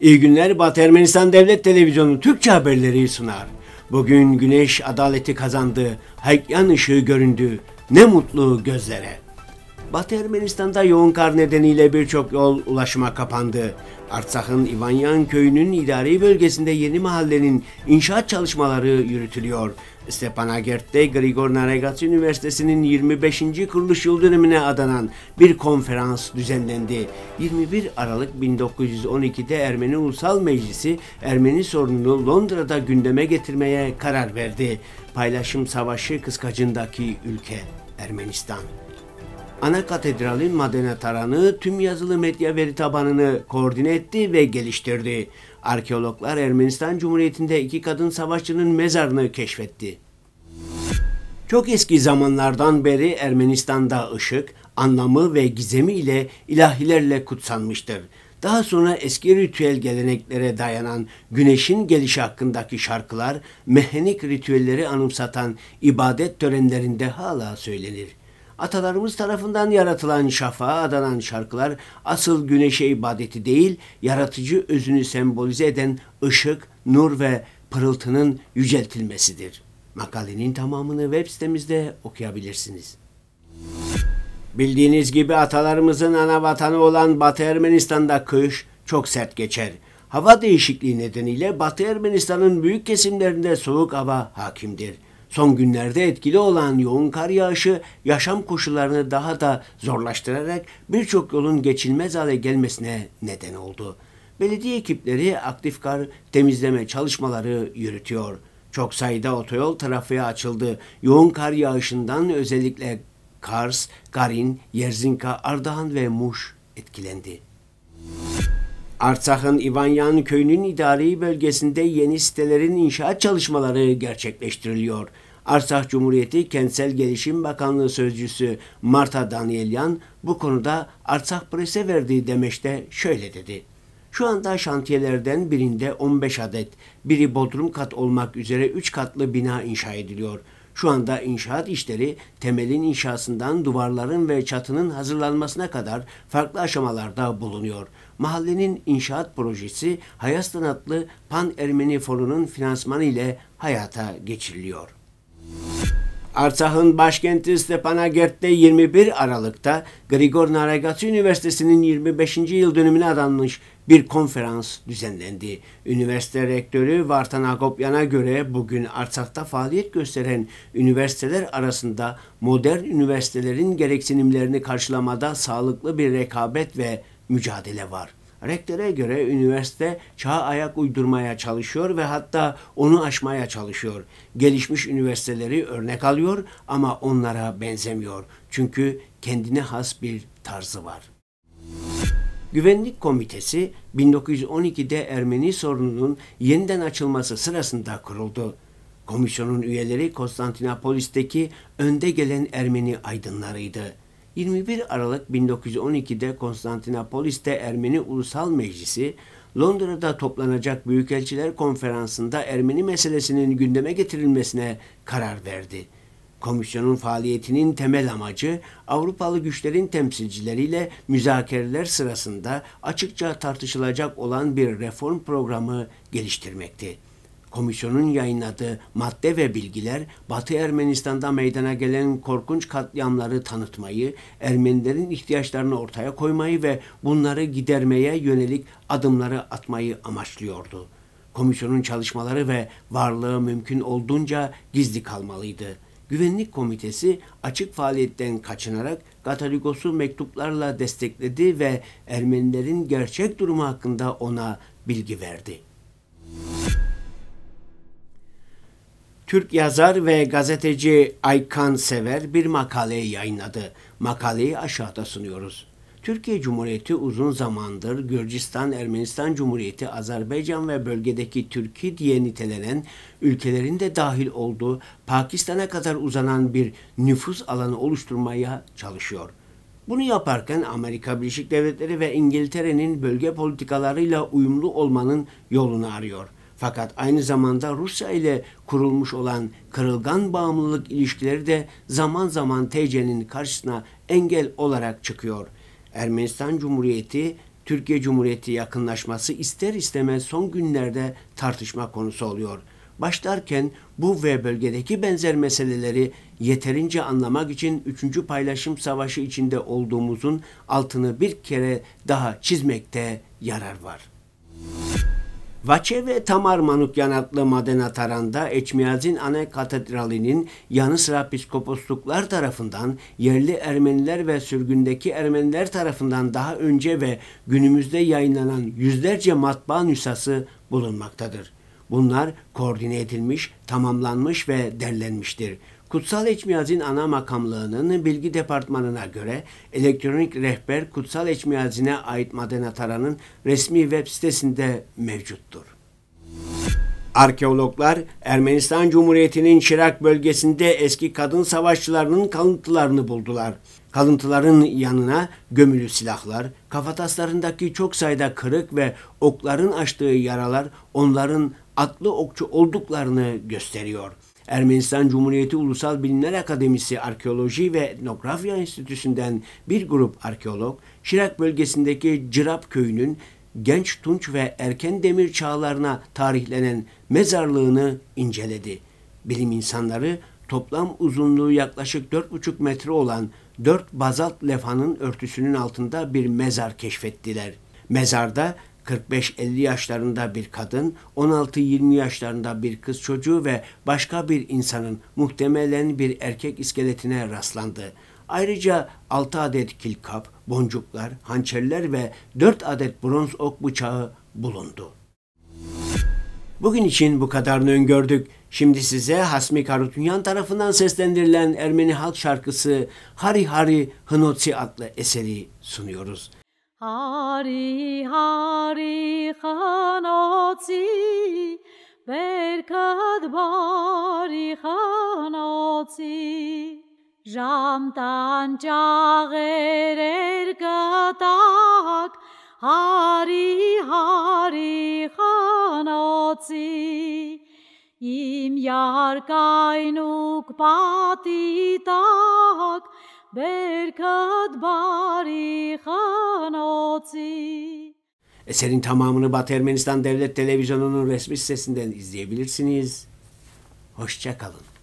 İyi günler Batı Ermenistan Devlet Televizyonu Türkçe haberleri sunar. Bugün güneş adaleti kazandı, hayyan ışığı göründü, ne mutlu gözlere. Batı Ermenistan'da yoğun kar nedeniyle birçok yol ulaşıma kapandı. Artsakh'ın İvanyan köyünün idari bölgesinde yeni mahallenin inşaat çalışmaları yürütülüyor. Stepanakert'te Grigor Naregatsi Üniversitesi'nin 25. kuruluş yıl dönümüne adanan bir konferans düzenlendi. 21 Aralık 1912'de Ermeni Ulusal Meclisi Ermeni sorununu Londra'da gündeme getirmeye karar verdi. Paylaşım savaşı kıskacındaki ülke Ermenistan. Ana katedralin madene taranı tüm yazılı medya veri tabanını koordine etti ve geliştirdi. Arkeologlar Ermenistan Cumhuriyeti'nde iki kadın savaşçının mezarını keşfetti. Çok eski zamanlardan beri Ermenistan'da ışık, anlamı ve gizemi ile ilahilerle kutsanmıştır. Daha sonra eski ritüel geleneklere dayanan güneşin gelişi hakkındaki şarkılar, mehenik ritüelleri anımsatan ibadet törenlerinde hala söylenir. Atalarımız tarafından yaratılan şafağa adanan şarkılar asıl güneşe ibadeti değil, yaratıcı özünü sembolize eden ışık, nur ve pırıltının yüceltilmesidir. Makalenin tamamını web sitemizde okuyabilirsiniz. Bildiğiniz gibi atalarımızın ana vatanı olan Batı Ermenistan'da kış çok sert geçer. Hava değişikliği nedeniyle Batı Ermenistan'ın büyük kesimlerinde soğuk hava hakimdir. Son günlerde etkili olan yoğun kar yağışı yaşam koşullarını daha da zorlaştırarak birçok yolun geçilmez hale gelmesine neden oldu. Belediye ekipleri aktif kar temizleme çalışmaları yürütüyor. Çok sayıda otoyol trafiğe açıldı. Yoğun kar yağışından özellikle Kars, Garin, Yerzinka, Ardahan ve Muş etkilendi. Artsakh'ın İvanyan köyünün idari bölgesinde yeni sitelerin inşaat çalışmaları gerçekleştiriliyor. Artsakh Cumhuriyeti Kentsel Gelişim Bakanlığı Sözcüsü Marta Danielyan bu konuda Artsakh Press'e verdiği demeçte şöyle dedi. Şu anda şantiyelerden birinde 15 adet, biri bodrum kat olmak üzere 3 katlı bina inşa ediliyor. Şu anda inşaat işleri temelin inşasından duvarların ve çatının hazırlanmasına kadar farklı aşamalarda bulunuyor mahallenin inşaat projesi Hayastan adlı Pan Ermeni Fonu'nun finansmanı ile hayata geçiriliyor. Artsakh'ın başkenti Stepanakert'te 21 Aralık'ta Grigor Naragatsu Üniversitesi'nin 25. yıl dönümüne adanmış bir konferans düzenlendi. Üniversite rektörü Vartan Akopyan'a göre bugün Artsakh'ta faaliyet gösteren üniversiteler arasında modern üniversitelerin gereksinimlerini karşılamada sağlıklı bir rekabet ve mücadele var. Rektöre göre üniversite çağa ayak uydurmaya çalışıyor ve hatta onu aşmaya çalışıyor. Gelişmiş üniversiteleri örnek alıyor ama onlara benzemiyor. Çünkü kendine has bir tarzı var. Güvenlik Komitesi 1912'de Ermeni sorununun yeniden açılması sırasında kuruldu. Komisyonun üyeleri Konstantinopolis'teki önde gelen Ermeni aydınlarıydı. 21 Aralık 1912'de Konstantinopolis'te Ermeni Ulusal Meclisi, Londra'da toplanacak Büyükelçiler Konferansı'nda Ermeni meselesinin gündeme getirilmesine karar verdi. Komisyonun faaliyetinin temel amacı Avrupalı güçlerin temsilcileriyle müzakereler sırasında açıkça tartışılacak olan bir reform programı geliştirmekti. Komisyonun yayınladığı madde ve bilgiler Batı Ermenistan'da meydana gelen korkunç katliamları tanıtmayı, Ermenilerin ihtiyaçlarını ortaya koymayı ve bunları gidermeye yönelik adımları atmayı amaçlıyordu. Komisyonun çalışmaları ve varlığı mümkün olduğunca gizli kalmalıydı. Güvenlik Komitesi açık faaliyetten kaçınarak Katolikos'u mektuplarla destekledi ve Ermenilerin gerçek durumu hakkında ona bilgi verdi.'' Türk yazar ve gazeteci Aykan Sever bir makale yayınladı. Makaleyi aşağıda sunuyoruz. Türkiye Cumhuriyeti uzun zamandır Gürcistan, Ermenistan Cumhuriyeti, Azerbaycan ve bölgedeki Türkiye diye nitelenen ülkelerin de dahil olduğu Pakistan'a kadar uzanan bir nüfus alanı oluşturmaya çalışıyor. Bunu yaparken Amerika Birleşik Devletleri ve İngiltere'nin bölge politikalarıyla uyumlu olmanın yolunu arıyor.'' Fakat aynı zamanda Rusya ile kurulmuş olan kırılgan bağımlılık ilişkileri de zaman zaman TC'nin karşısına engel olarak çıkıyor. Ermenistan Cumhuriyeti Türkiye Cumhuriyeti yakınlaşması ister istemez son günlerde tartışma konusu oluyor. Başlarken bu ve bölgedeki benzer meseleleri yeterince anlamak için 3. Paylaşım Savaşı içinde olduğumuzun altını bir kere daha çizmekte yarar var. Vaçe ve Tamar Manukyan adlı Madenataranda Eçmiyazin Ana Katedrali'nin yanı sıra piskoposluklar tarafından yerli Ermeniler ve sürgündeki Ermeniler tarafından daha önce ve günümüzde yayınlanan yüzlerce matbaa nüshası bulunmaktadır. Bunlar koordine edilmiş, tamamlanmış ve derlenmiştir. Kutsal Eçmiyaz'in ana makamlığının bilgi departmanına göre elektronik rehber Kutsal Eçmiyaz'ine ait Madenatara'nın resmi web sitesinde mevcuttur. Arkeologlar Ermenistan Cumhuriyeti'nin Şirak bölgesinde eski kadın savaşçılarının kalıntılarını buldular. Kalıntıların yanına gömülü silahlar, kafataslarındaki çok sayıda kırık ve okların açtığı yaralar onların atlı okçu olduklarını gösteriyor. Ermenistan Cumhuriyeti Ulusal Bilimler Akademisi Arkeoloji ve Etnografya Enstitüsü'nden bir grup arkeolog, Şirak bölgesindeki Cırap köyünün genç tunç ve erken demir çağlarına tarihlenen mezarlığını inceledi. Bilim insanları toplam uzunluğu yaklaşık 4,5 metre olan 4 bazalt lefanın örtüsünün altında bir mezar keşfettiler. Mezarda 45-50 yaşlarında bir kadın, 16-20 yaşlarında bir kız çocuğu ve başka bir insanın muhtemelen bir erkek iskeletine rastlandı. Ayrıca 6 adet kil kap, boncuklar, hançerler ve 4 adet bronz ok bıçağı bulundu. Bugün için bu kadarını öngördük. Şimdi size Hasmi Karutunyan tarafından seslendirilen Ermeni halk şarkısı Hari Hari Hınotsi adlı eseri sunuyoruz. Հարի հարի խանոցի բերքդ բարի խանոցի ժամ տան ճաղեր երկտակ հարի հարի խանոցի իմ յարկայնուկ պատի տակ Berkat bari hanotzi. Eserin tamamını Batı Ermenistan Devlet Televizyonu'nun resmi sitesinden izleyebilirsiniz. Hoşçakalın.